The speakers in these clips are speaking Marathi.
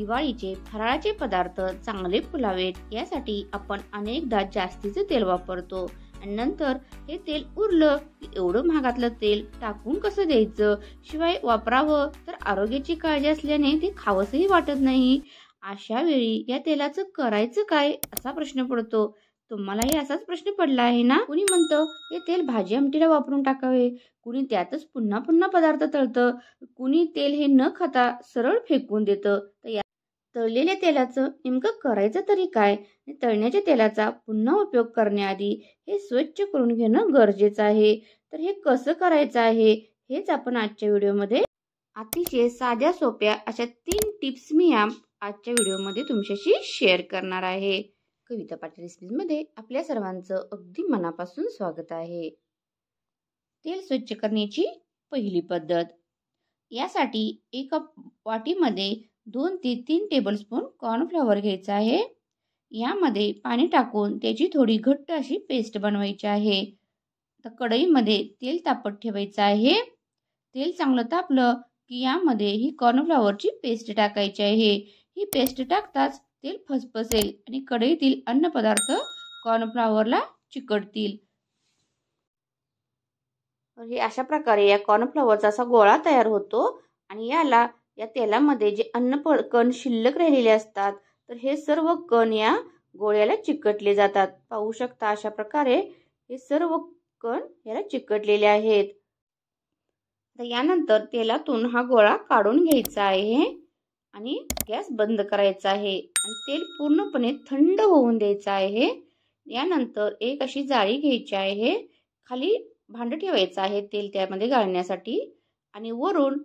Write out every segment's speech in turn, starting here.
दिवाळीचे फराळाचे पदार्थ चांगले फुलावेत यासाठी आपण अनेकदा जास्तीचे तेल वापरतो आणि नंतर हे तेल उरलं की एवढं महागातलं तेल टाकून कसं द्यायचं शिवाय वापरावं तर आरोग्याची काळजी असल्याने ते खावंसही वाटत नाही अशा वेळी या तेलाचं करायचं काय असा प्रश्न पडतो तुम्हालाही असाच प्रश्न पडला आहे ना कुणी म्हणतं हे तेल भाजी आमटीला वापरून टाकावे कुणी त्यातच पुन्हा पुन्हा पदार्थ तळतं कुणी तेल हे न खाता सरळ फेकून देतं तर तळलेल्या तेलाचं नेमकं करायचं तरी काय तळण्याच्या तेलाचा पुन्हा उपयोग करण्याआधी हे स्वच्छ करून घेणं गरजेचं आहे तर हे कसं करायचं आहे हेच आपण आजच्या व्हिडिओमध्ये अतिशय साध्या सोप्या अशा तीन टिप्स मी या आजच्या व्हिडिओमध्ये तुमच्याशी शेअर करणार आहे कविता पाटील रेसिपीमध्ये आपल्या सर्वांचं अगदी मनापासून स्वागत आहे तेल स्वच्छ करण्याची पहिली पद्धत यासाठी एका वाटीमध्ये दोन ते तीन टेबलस्पून कॉर्नफ्लॉवर घ्यायचा आहे यामध्ये पाणी टाकून त्याची थोडी घट्ट अशी पेस्ट बनवायची आहे तर कढईमध्ये तेल तापत ठेवायचं आहे तेल चांगलं तापलं की यामध्ये ही कॉर्नफ्लॉवरची पेस्ट टाकायची आहे ही पेस्ट टाकताच तेल फसफसेल आणि कढईतील अन्नपदार्थ कॉर्नफ्लॉवरला चिकटतील हे अशा प्रकारे या कॉर्नफ्लॉवरचा असा गोळा तयार होतो आणि याला या तेलामध्ये जे अन्न कण शिल्लक राहिलेले असतात तर हे सर्व कण या गोळ्याला चिकटले जातात पाहू शकता अशा प्रकारे हे सर्व कण याला चिकटलेले आहेत तर यानंतर तेलातून हा गोळा काढून घ्यायचा आहे आणि गॅस बंद करायचा आहे आणि तेल पूर्णपणे थंड होऊन द्यायचं आहे यानंतर एक अशी जाळी घ्यायची आहे खाली भांड ठेवायचं आहे तेल त्यामध्ये गाळण्यासाठी आणि वरून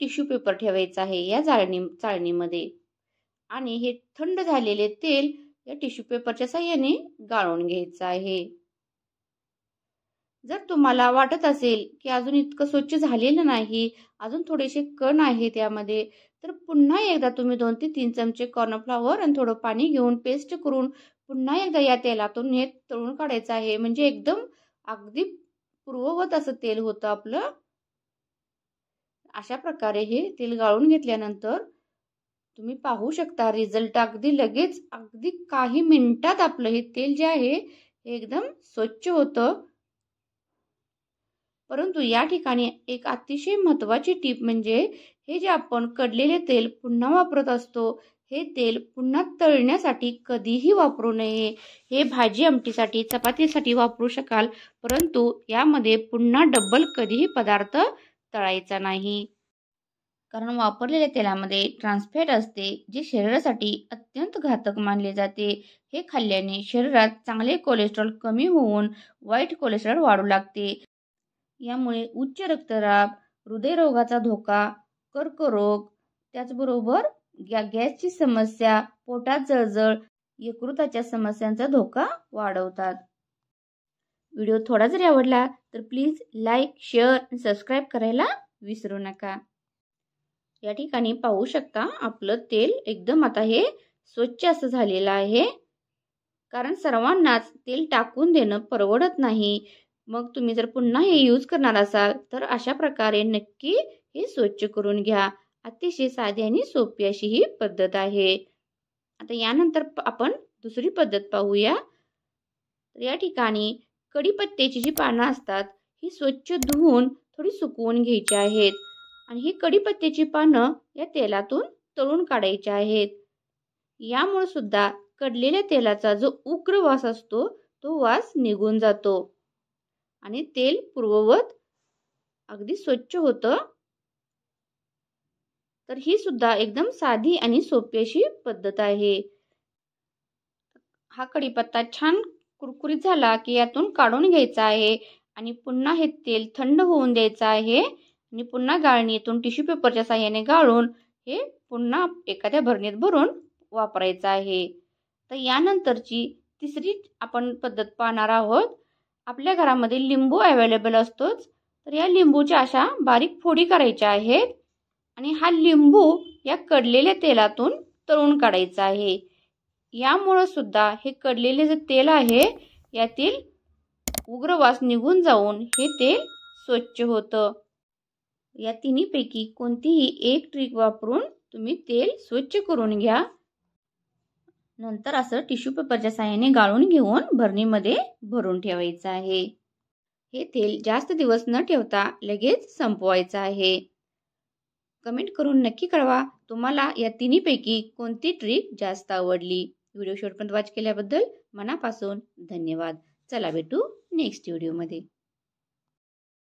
टिश्यू पेपर ठेवायचा आहे या चाळणी चाळणीमध्ये आणि हे थंड झालेले तेल या टिश्यू पेपरच्या साह्याने गाळून घ्यायचं आहे जर तुम्हाला वाटत असेल की अजून इतकं स्वच्छ झालेलं नाही अजून थोडेसे कण आहे त्यामध्ये तर पुन्हा एकदा तुम्ही दोन ते तीन चमचे कॉर्नफ्लॉवर आणि थोडं पाणी घेऊन पेस्ट करून पुन्हा एकदा या तेलातून हे तळून काढायचं आहे म्हणजे एकदम अगदी पूर्ववत असं तेल होतं आपलं अशा प्रकारे हे तेल गाळून घेतल्यानंतर तुम्ही पाहू शकता रिझल्ट अगदी लगेच अगदी काही मिनिटात आपलं हे तेल जे आहे हे एकदम स्वच्छ होतं परंतु या ठिकाणी एक अतिशय महत्त्वाची टीप म्हणजे हे जे आपण कडलेले तेल पुन्हा वापरत असतो हे तेल पुन्हा तळण्यासाठी कधीही वापरू नये हे भाजी आमटीसाठी चपातीसाठी वापरू शकाल परंतु यामध्ये पुन्हा डब्बल कधीही पदार्थ तळायचा नाही कारण वापरलेल्या तेलामध्ये ट्रान्सफॅट असते जे शरीरासाठी अत्यंत घातक मानले जाते हे खाल्ल्याने शरीरात चांगले कोलेस्ट्रॉल कमी होऊन वाईट कोलेस्ट्रॉल वाढू लागते यामुळे उच्च रक्तदाब हृदयरोगाचा धोका कर्करोग त्याचबरोबर गॅ गॅसची समस्या पोटात जळजळ यकृताच्या समस्यांचा धोका वाढवतात व्हिडिओ थोडा जरी आवडला तर प्लीज लाईक शेअर आणि सबस्क्राईब करायला विसरू नका या ठिकाणी पाहू शकता आपलं तेल एकदम आता हे स्वच्छ असं झालेलं आहे कारण सर्वांनाच तेल टाकून देणं परवडत नाही मग तुम्ही जर पुन्हा हे यूज करणार असाल तर अशा प्रकारे नक्की हे स्वच्छ करून घ्या अतिशय साधी आणि सोपी अशी ही पद्धत आहे आता यानंतर आपण दुसरी पद्धत पाहूया तर या ठिकाणी कढीपत्त्याची जी पानं असतात ही स्वच्छ धुवून थोडी सुकवून घ्यायची आहेत आणि ही कडीपत्त्याची पानं या तेलातून तळून काढायची आहेत यामुळे सुद्धा कडलेल्या तेलाचा जो उग्र वास असतो तो वास निघून जातो आणि तेल पूर्ववत अगदी स्वच्छ होतं तर ही सुद्धा एकदम साधी आणि सोपी अशी पद्धत आहे हा कडीपत्ता छान कुरकुरीत झाला की यातून काढून घ्यायचा आहे आणि पुन्हा हे तेल थंड होऊन द्यायचं आहे आणि पुन्हा गाळणीतून टिश्यू पेपरच्या साह्याने गाळून हे पुन्हा एखाद्या भरणीत भरून वापरायचं आहे तर यानंतरची तिसरी आपण पद्धत पाहणार आहोत आपल्या घरामध्ये लिंबू अवेलेबल असतोच तर या लिंबूच्या अशा बारीक फोडी करायच्या आहेत आणि हा लिंबू या कडलेल्या तेलातून तळून काढायचा आहे यामुळं सुद्धा हे कडलेले जे तेल आहे यातील उग्र वास निघून जाऊन हे तेल स्वच्छ होतं या तिन्हीपैकी कोणतीही एक ट्रिक वापरून तुम्ही तेल स्वच्छ करून घ्या नंतर असं टिश्यू पेपरच्या साह्याने गाळून घेऊन भरणीमध्ये भरून ठेवायचं आहे हे तेल जास्त दिवस न ठेवता लगेच संपवायचं आहे कमेंट करून नक्की कळवा तुम्हाला या तिन्हीपैकी कोणती ट्रिक जास्त आवडली व्हिडिओ शेवटपर्यंत वॉच केल्याबद्दल मनापासून धन्यवाद चला भेटू नेक्स्ट व्हिडिओमध्ये